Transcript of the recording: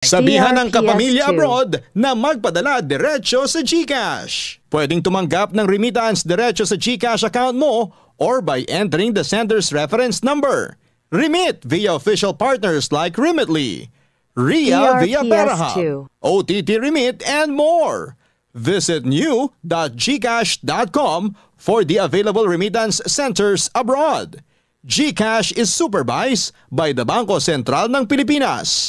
Sabihan ng kapamilya abroad na magpadala diretsyo sa GCash. Pwedeng tumanggap ng remittance diretsyo sa GCash account mo or by entering the sender's reference number. Remit via official partners like Remitly, RIA via Perahub, OTT Remit, and more. Visit new.gcash.com for the available remittance centers abroad. GCash is supervised by the Bangko Sentral ng Pilipinas.